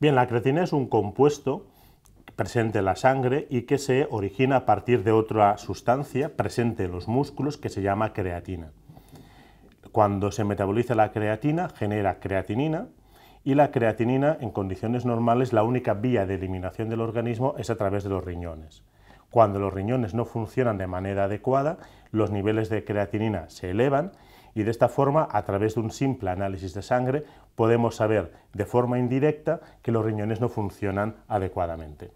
Bien, la creatina es un compuesto presente en la sangre y que se origina a partir de otra sustancia presente en los músculos que se llama creatina. Cuando se metaboliza la creatina genera creatinina y la creatinina en condiciones normales la única vía de eliminación del organismo es a través de los riñones. Cuando los riñones no funcionan de manera adecuada, los niveles de creatinina se elevan y de esta forma, a través de un simple análisis de sangre, podemos saber de forma indirecta que los riñones no funcionan adecuadamente.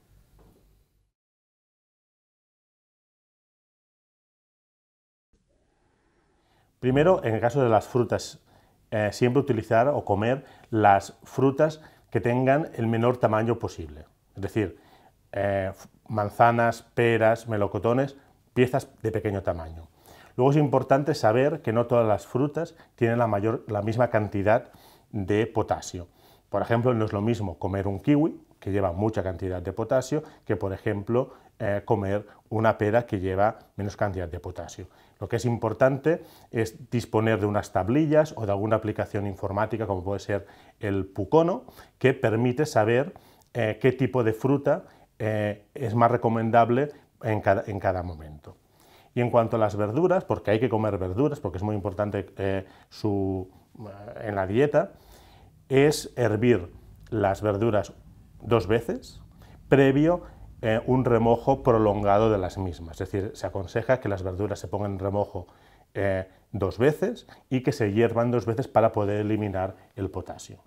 Primero, en el caso de las frutas, eh, siempre utilizar o comer las frutas que tengan el menor tamaño posible. Es decir, eh, manzanas, peras, melocotones, piezas de pequeño tamaño. Luego es importante saber que no todas las frutas tienen la, misma cantidad de potasio. Por ejemplo, no es lo mismo comer un kiwi, que lleva mucha cantidad de potasio, que por ejemplo eh, comer una pera que lleva menos cantidad de potasio. Lo que es importante es disponer de unas tablillas o de alguna aplicación informática como puede ser el Pucono, que permite saber eh, qué tipo de fruta eh, es más recomendable en cada momento. Y en cuanto a las verduras, porque hay que comer verduras, porque es muy importante eh, eh, en la dieta, es hervir las verduras dos veces previo eh, un remojo prolongado de las mismas. Es decir, se aconseja que las verduras se pongan en remojo dos veces y que se hiervan dos veces para poder eliminar el potasio.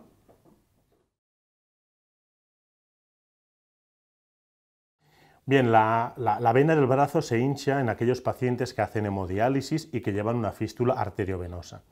Bien, la, vena del brazo se hincha en aquellos pacientes que hacen hemodiálisis y que llevan una fístula arteriovenosa.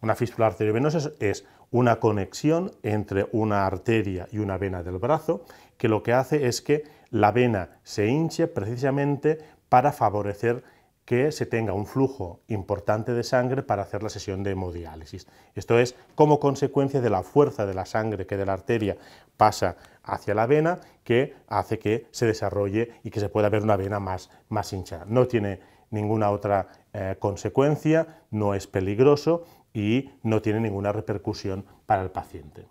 Una fístula arteriovenosa es una conexión entre una arteria y una vena del brazo que lo que hace es que la vena se hinche precisamente para favorecer que se tenga un flujo importante de sangre para hacer la sesión de hemodiálisis. Esto es como consecuencia de la fuerza de la sangre que de la arteria pasa hacia la vena que hace que se desarrolle y que se pueda ver una vena más, más hinchada. No tiene ninguna otra eh, consecuencia, no es peligroso y no tiene ninguna repercusión para el paciente.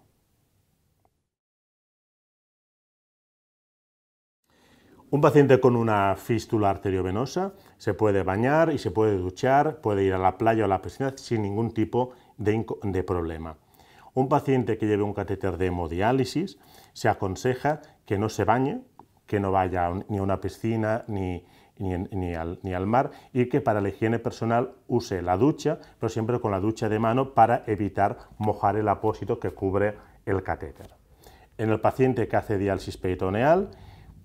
Un paciente con una fístula arteriovenosa se puede bañar y se puede duchar, puede ir a la playa o a la piscina sin ningún tipo de, problema. Un paciente que lleve un catéter de hemodiálisis se aconseja que no se bañe, que no vaya ni a una piscina ni, ni, al, ni, al, mar y que para la higiene personal use la ducha, pero siempre con la ducha de mano para evitar mojar el apósito que cubre el catéter. En el paciente que hace diálisis peritoneal,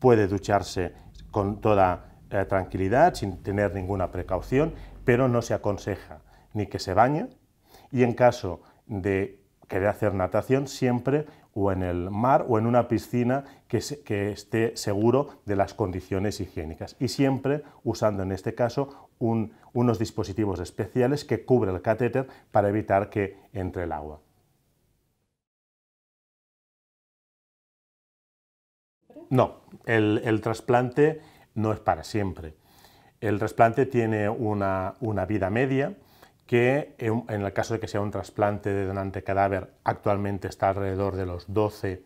puede ducharse con toda eh, tranquilidad, sin tener ninguna precaución, pero no se aconseja ni que se bañe y en caso de querer hacer natación siempre o en el mar o en una piscina que, esté seguro de las condiciones higiénicas y siempre usando en este caso unos dispositivos especiales que cubre el catéter para evitar que entre el agua. No, el, trasplante no es para siempre. El trasplante tiene una, vida media que en, el caso de que sea un trasplante de donante cadáver actualmente está alrededor de los 12,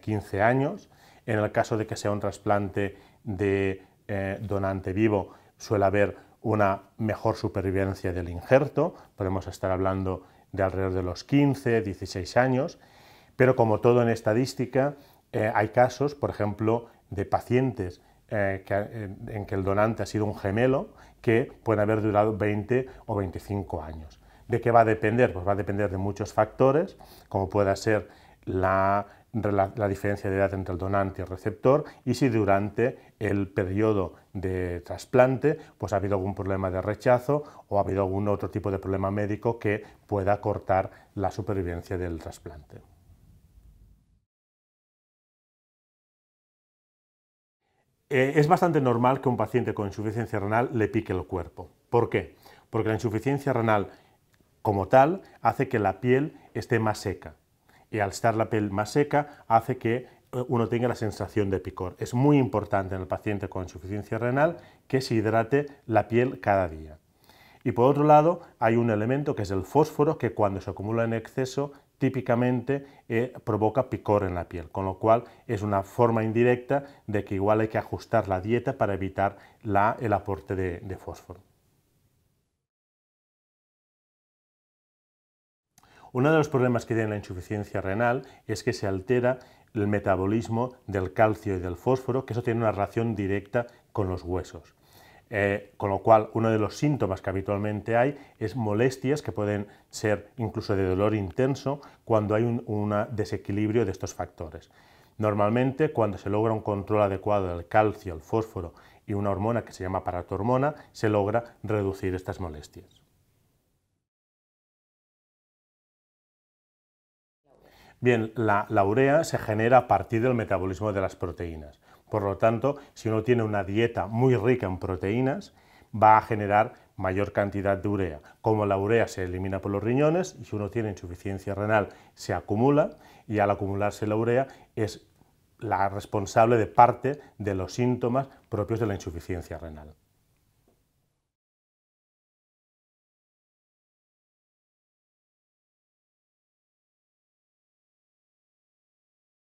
15 eh, años. En el caso de que sea un trasplante de eh, donante vivo suele haber una mejor supervivencia del injerto, podemos estar hablando de alrededor de los 15, 16 años, pero como todo en estadística, eh, hay casos, por ejemplo, de pacientes eh, eh, en que el donante ha sido un gemelo que pueden haber durado 20 o 25 años. ¿De qué va a depender? Pues va a depender de muchos factores, como pueda ser la, diferencia de edad entre el donante y el receptor y si durante el periodo de trasplante pues ha habido algún problema de rechazo o ha habido algún otro tipo de problema médico que pueda cortar la supervivencia del trasplante. Eh, es bastante normal que un paciente con insuficiencia renal le pique el cuerpo. ¿Por qué? Porque la insuficiencia renal como tal hace que la piel esté más seca. Y al estar la piel más seca hace que eh, uno tenga la sensación de picor. Es muy importante en el paciente con insuficiencia renal que se hidrate la piel cada día. Y por otro lado, hay un elemento que es el fósforo que cuando se acumula en exceso típicamente eh, provoca picor en la piel, con lo cual es una forma indirecta de que igual hay que ajustar la dieta para evitar el aporte de, de fósforo. Uno de los problemas que tiene la insuficiencia renal es que se altera el metabolismo del calcio y del fósforo, que eso tiene una relación directa con los huesos. Eh, con lo cual, uno de los síntomas que habitualmente hay es molestias que pueden ser incluso de dolor intenso cuando hay un desequilibrio de estos factores. Normalmente, cuando se logra un control adecuado del calcio, el fósforo y una hormona que se llama paratormona, se logra reducir estas molestias. Bien, la, la urea se genera a partir del metabolismo de las proteínas. Por lo tanto, si uno tiene una dieta muy rica en proteínas, va a generar mayor cantidad de urea. Como la urea se elimina por los riñones, y si uno tiene insuficiencia renal, se acumula, y al acumularse la urea es la responsable de parte de los síntomas propios de la insuficiencia renal.